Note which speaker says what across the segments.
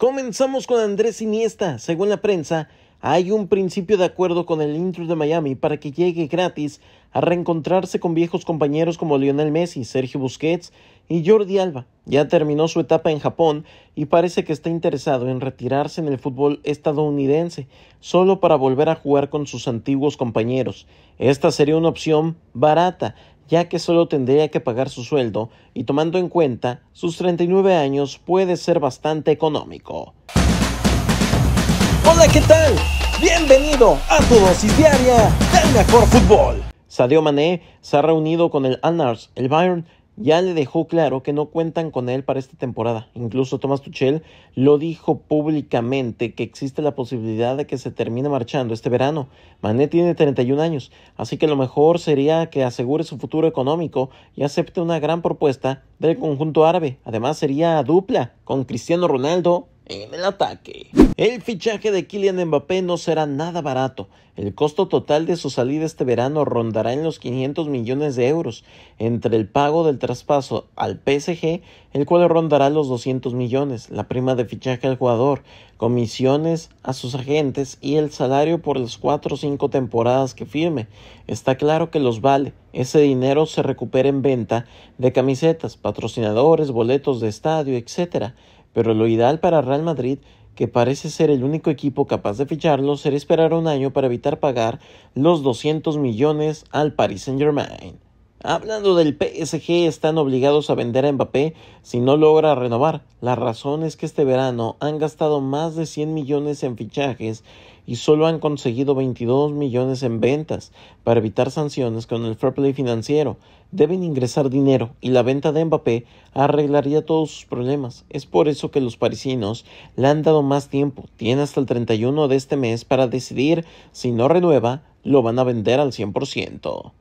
Speaker 1: Comenzamos con Andrés Iniesta. Según la prensa, hay un principio de acuerdo con el Inter de Miami para que llegue gratis a reencontrarse con viejos compañeros como Lionel Messi, Sergio Busquets y Jordi Alba. Ya terminó su etapa en Japón y parece que está interesado en retirarse en el fútbol estadounidense, solo para volver a jugar con sus antiguos compañeros. Esta sería una opción barata, ya que solo tendría que pagar su sueldo y tomando en cuenta sus 39 años puede ser bastante económico. Hola, ¿qué tal? Bienvenido a tu dosis diaria del mejor fútbol. Sadio Mané se ha reunido con el Anars el Bayern ya le dejó claro que no cuentan con él para esta temporada. Incluso Thomas Tuchel lo dijo públicamente que existe la posibilidad de que se termine marchando este verano. Mané tiene 31 años, así que lo mejor sería que asegure su futuro económico y acepte una gran propuesta del conjunto árabe. Además sería dupla con Cristiano Ronaldo en el ataque. El fichaje de Kylian Mbappé no será nada barato. El costo total de su salida este verano rondará en los 500 millones de euros, entre el pago del traspaso al PSG, el cual rondará los 200 millones, la prima de fichaje al jugador, comisiones a sus agentes y el salario por las 4 o 5 temporadas que firme. Está claro que los vale. Ese dinero se recupera en venta de camisetas, patrocinadores, boletos de estadio, etc pero lo ideal para Real Madrid, que parece ser el único equipo capaz de ficharlo, será esperar un año para evitar pagar los 200 millones al Paris Saint-Germain. Hablando del PSG, están obligados a vender a Mbappé si no logra renovar. La razón es que este verano han gastado más de 100 millones en fichajes y solo han conseguido 22 millones en ventas. Para evitar sanciones con el fair play financiero, deben ingresar dinero y la venta de Mbappé arreglaría todos sus problemas. Es por eso que los parisinos le han dado más tiempo. Tiene hasta el 31 de este mes para decidir si no renueva, lo van a vender al 100%.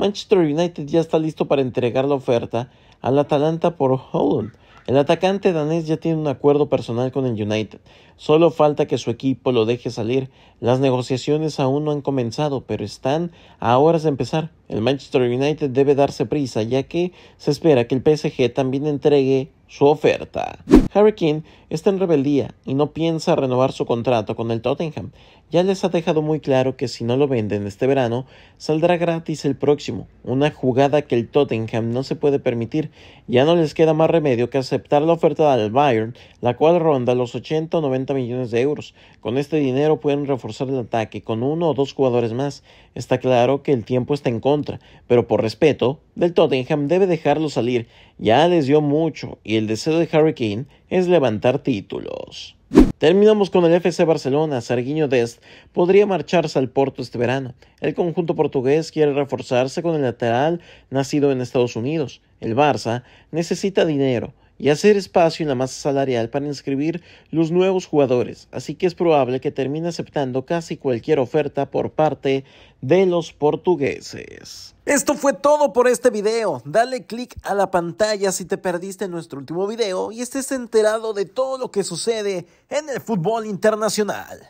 Speaker 1: Manchester United ya está listo para entregar la oferta al Atalanta por Holland. El atacante danés ya tiene un acuerdo personal con el United. Solo falta que su equipo lo deje salir. Las negociaciones aún no han comenzado, pero están a horas de empezar. El Manchester United debe darse prisa, ya que se espera que el PSG también entregue su oferta. Harry Kane está en rebeldía y no piensa renovar su contrato con el Tottenham ya les ha dejado muy claro que si no lo venden este verano, saldrá gratis el próximo, una jugada que el Tottenham no se puede permitir. Ya no les queda más remedio que aceptar la oferta del Bayern, la cual ronda los 80 o 90 millones de euros. Con este dinero pueden reforzar el ataque con uno o dos jugadores más. Está claro que el tiempo está en contra, pero por respeto, del Tottenham debe dejarlo salir. Ya les dio mucho y el deseo de Harry Kane es levantar títulos. Terminamos con el FC Barcelona. Sergiño Dest podría marcharse al Porto este verano. El conjunto portugués quiere reforzarse con el lateral nacido en Estados Unidos. El Barça necesita dinero y hacer espacio en la masa salarial para inscribir los nuevos jugadores, así que es probable que termine aceptando casi cualquier oferta por parte de los portugueses. Esto fue todo por este video, dale click a la pantalla si te perdiste nuestro último video y estés enterado de todo lo que sucede en el fútbol internacional.